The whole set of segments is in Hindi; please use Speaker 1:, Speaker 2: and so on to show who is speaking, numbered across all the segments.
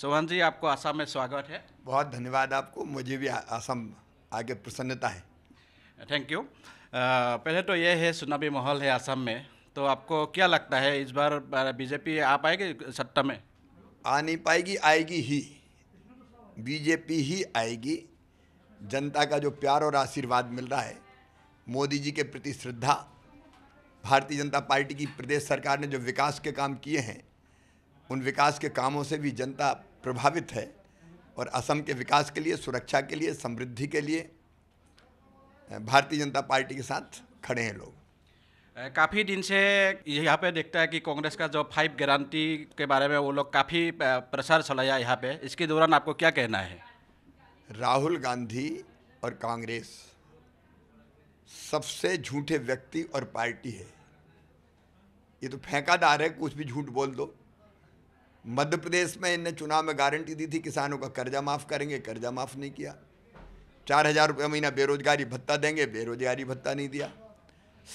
Speaker 1: सोहन जी आपको आसाम में स्वागत है बहुत धन्यवाद आपको मुझे भी आसाम आगे प्रसन्नता है थैंक यू पहले तो ये है सुनामी माहौल है आसाम में तो आपको क्या लगता है इस बार बीजेपी आ पाएगी सत्ता में आ नहीं पाएगी आएगी ही बीजेपी ही आएगी जनता का जो प्यार
Speaker 2: और आशीर्वाद मिल रहा है मोदी जी के प्रति श्रद्धा भारतीय जनता पार्टी की प्रदेश सरकार ने जो विकास के काम किए हैं उन विकास के कामों से भी जनता प्रभावित है और असम के विकास के लिए सुरक्षा के लिए समृद्धि के लिए भारतीय जनता पार्टी के साथ खड़े हैं लोग
Speaker 1: काफ़ी दिन से यहाँ पे देखता है कि कांग्रेस का जो फाइव गारंटी के बारे में वो लोग काफ़ी प्रसार चलाया यहाँ पे इसके दौरान आपको क्या कहना है
Speaker 2: राहुल गांधी और कांग्रेस सबसे झूठे व्यक्ति और पार्टी है ये तो फेंकादार है कुछ भी झूठ बोल दो मध्य प्रदेश में इनने चुनाव में गारंटी दी थी किसानों का कर्जा माफ़ करेंगे कर्जा माफ़ नहीं किया चार हज़ार रुपये महीना बेरोजगारी भत्ता देंगे बेरोजगारी भत्ता नहीं दिया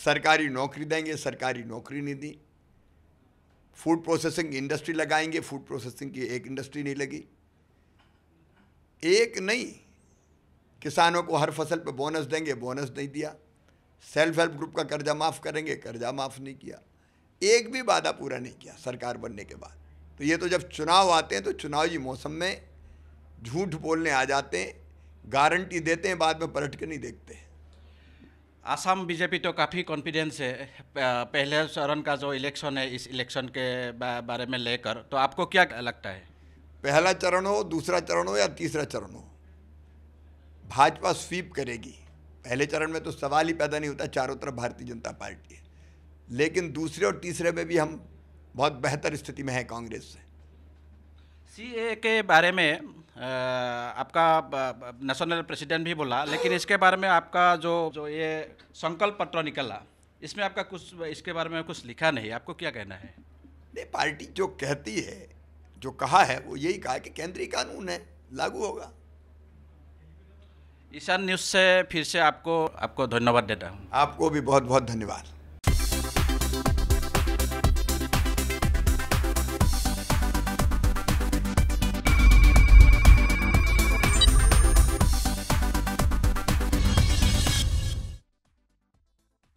Speaker 2: सरकारी नौकरी देंगे सरकारी नौकरी नहीं दी फूड प्रोसेसिंग इंडस्ट्री लगाएंगे फूड प्रोसेसिंग की एक इंडस्ट्री नहीं लगी एक नहीं किसानों को हर फसल पर बोनस देंगे बोनस नहीं दिया सेल्फ हेल्प ग्रुप का कर्जा माफ़ करेंगे कर्जा माफ़ नहीं किया एक भी वादा पूरा नहीं किया सरकार बनने के बाद तो ये तो जब चुनाव आते हैं तो चुनावी मौसम में झूठ बोलने आ जाते हैं गारंटी देते हैं बाद में पलट के
Speaker 1: नहीं देखते आसाम बीजेपी तो काफ़ी कॉन्फिडेंस है पहले चरण का जो इलेक्शन है इस इलेक्शन के बारे में लेकर तो आपको क्या लगता है
Speaker 2: पहला चरण हो दूसरा चरण हो या तीसरा चरण हो भाजपा स्वीप करेगी पहले चरण में तो सवाल ही पैदा नहीं होता चारों तरफ भारतीय जनता पार्टी है लेकिन दूसरे और तीसरे में भी हम बहुत बेहतर स्थिति में है कांग्रेस से
Speaker 1: सी ए के बारे में आपका नेशनल प्रेसिडेंट भी बोला लेकिन इसके बारे में आपका जो जो ये संकल्प पत्र निकला इसमें आपका कुछ इसके बारे में कुछ लिखा नहीं आपको क्या कहना है नहीं पार्टी जो कहती है जो कहा है वो यही कहा कि केंद्रीय कानून है लागू होगा ईशान न्यूज़ से फिर से आपको आपको धन्यवाद देता हूँ आपको भी बहुत बहुत धन्यवाद